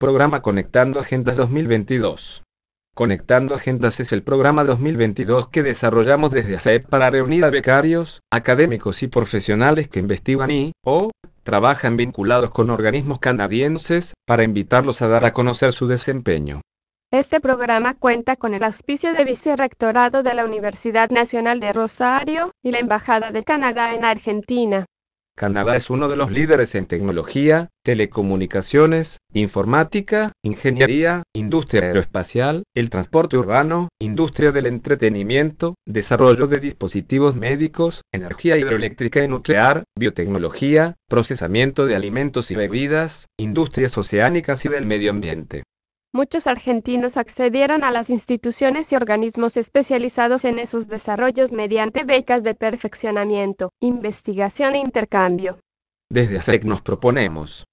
Programa Conectando Agendas 2022. Conectando Agendas es el programa 2022 que desarrollamos desde ACEP para reunir a becarios, académicos y profesionales que investigan y, o, trabajan vinculados con organismos canadienses, para invitarlos a dar a conocer su desempeño. Este programa cuenta con el auspicio de Vicerrectorado de la Universidad Nacional de Rosario y la Embajada de Canadá en Argentina. Canadá es uno de los líderes en tecnología, telecomunicaciones, informática, ingeniería, industria aeroespacial, el transporte urbano, industria del entretenimiento, desarrollo de dispositivos médicos, energía hidroeléctrica y nuclear, biotecnología, procesamiento de alimentos y bebidas, industrias oceánicas y del medio ambiente muchos argentinos accedieron a las instituciones y organismos especializados en esos desarrollos mediante becas de perfeccionamiento, investigación e intercambio. Desde ASEC nos proponemos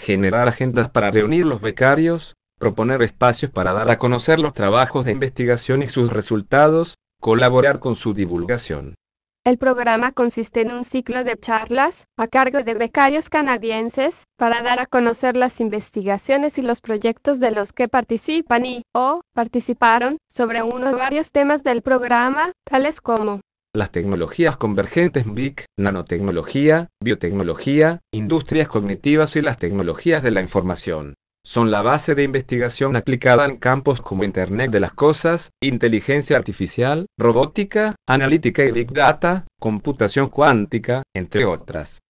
generar agendas para reunir los becarios, proponer espacios para dar a conocer los trabajos de investigación y sus resultados, colaborar con su divulgación. El programa consiste en un ciclo de charlas, a cargo de becarios canadienses, para dar a conocer las investigaciones y los proyectos de los que participan y, o, participaron, sobre uno o varios temas del programa, tales como las tecnologías convergentes BIC, nanotecnología, biotecnología, industrias cognitivas y las tecnologías de la información son la base de investigación aplicada en campos como Internet de las Cosas, inteligencia artificial, robótica, analítica y big data, computación cuántica, entre otras.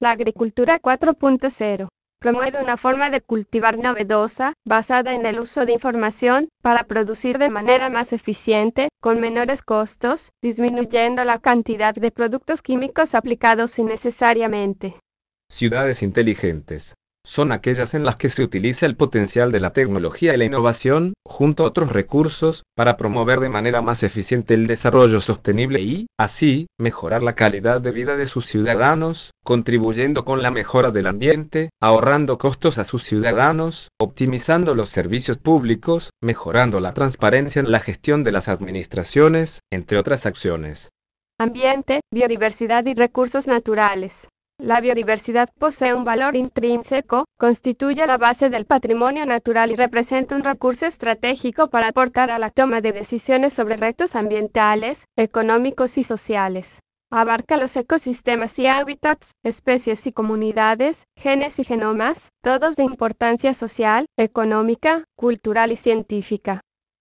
La agricultura 4.0 promueve una forma de cultivar novedosa, basada en el uso de información, para producir de manera más eficiente, con menores costos, disminuyendo la cantidad de productos químicos aplicados innecesariamente. Ciudades inteligentes son aquellas en las que se utiliza el potencial de la tecnología y la innovación, junto a otros recursos, para promover de manera más eficiente el desarrollo sostenible y, así, mejorar la calidad de vida de sus ciudadanos, contribuyendo con la mejora del ambiente, ahorrando costos a sus ciudadanos, optimizando los servicios públicos, mejorando la transparencia en la gestión de las administraciones, entre otras acciones. Ambiente, biodiversidad y recursos naturales. La biodiversidad posee un valor intrínseco, constituye la base del patrimonio natural y representa un recurso estratégico para aportar a la toma de decisiones sobre retos ambientales, económicos y sociales. Abarca los ecosistemas y hábitats, especies y comunidades, genes y genomas, todos de importancia social, económica, cultural y científica.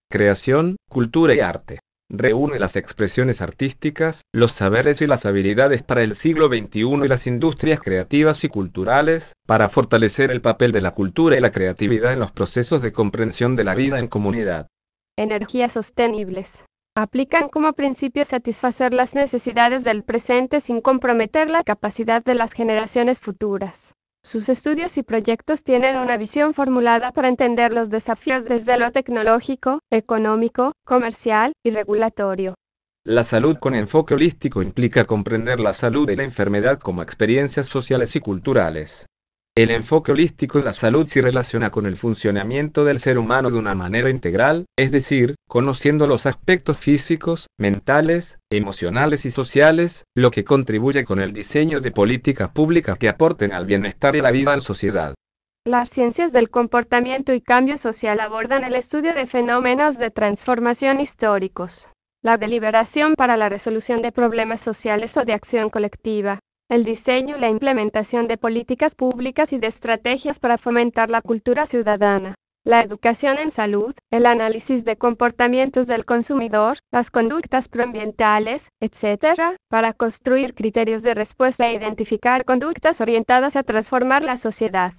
Creación, cultura y arte reúne las expresiones artísticas, los saberes y las habilidades para el siglo XXI y las industrias creativas y culturales, para fortalecer el papel de la cultura y la creatividad en los procesos de comprensión de la vida en comunidad. Energías sostenibles. Aplican como principio satisfacer las necesidades del presente sin comprometer la capacidad de las generaciones futuras. Sus estudios y proyectos tienen una visión formulada para entender los desafíos desde lo tecnológico, económico, comercial y regulatorio. La salud con enfoque holístico implica comprender la salud y la enfermedad como experiencias sociales y culturales. El enfoque holístico en la salud se relaciona con el funcionamiento del ser humano de una manera integral, es decir, conociendo los aspectos físicos, mentales, emocionales y sociales, lo que contribuye con el diseño de políticas públicas que aporten al bienestar y la vida en sociedad. Las ciencias del comportamiento y cambio social abordan el estudio de fenómenos de transformación históricos, la deliberación para la resolución de problemas sociales o de acción colectiva, el diseño y la implementación de políticas públicas y de estrategias para fomentar la cultura ciudadana la educación en salud, el análisis de comportamientos del consumidor, las conductas proambientales, etc., para construir criterios de respuesta e identificar conductas orientadas a transformar la sociedad.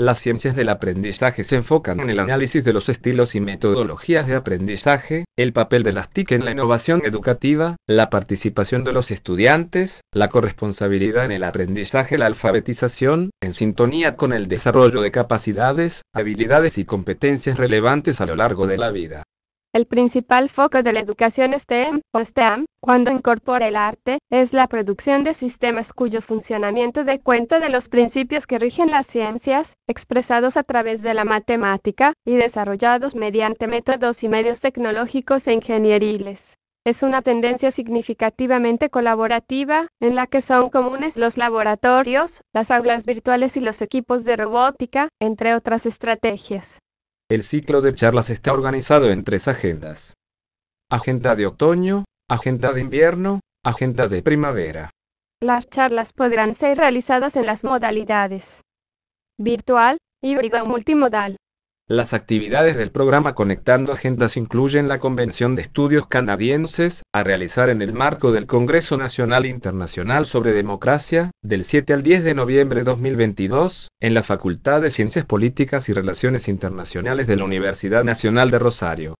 Las ciencias del aprendizaje se enfocan en el análisis de los estilos y metodologías de aprendizaje, el papel de las TIC en la innovación educativa, la participación de los estudiantes, la corresponsabilidad en el aprendizaje, la alfabetización, en sintonía con el desarrollo de capacidades, habilidades y competencias relevantes a lo largo de la vida. El principal foco de la educación STEM o STEAM, cuando incorpora el arte, es la producción de sistemas cuyo funcionamiento dé cuenta de los principios que rigen las ciencias, expresados a través de la matemática y desarrollados mediante métodos y medios tecnológicos e ingenieriles. Es una tendencia significativamente colaborativa, en la que son comunes los laboratorios, las aulas virtuales y los equipos de robótica, entre otras estrategias. El ciclo de charlas está organizado en tres agendas. Agenda de otoño, agenda de invierno, agenda de primavera. Las charlas podrán ser realizadas en las modalidades virtual, híbrido o multimodal. Las actividades del programa Conectando Agendas incluyen la Convención de Estudios Canadienses, a realizar en el marco del Congreso Nacional Internacional sobre Democracia, del 7 al 10 de noviembre de 2022, en la Facultad de Ciencias Políticas y Relaciones Internacionales de la Universidad Nacional de Rosario.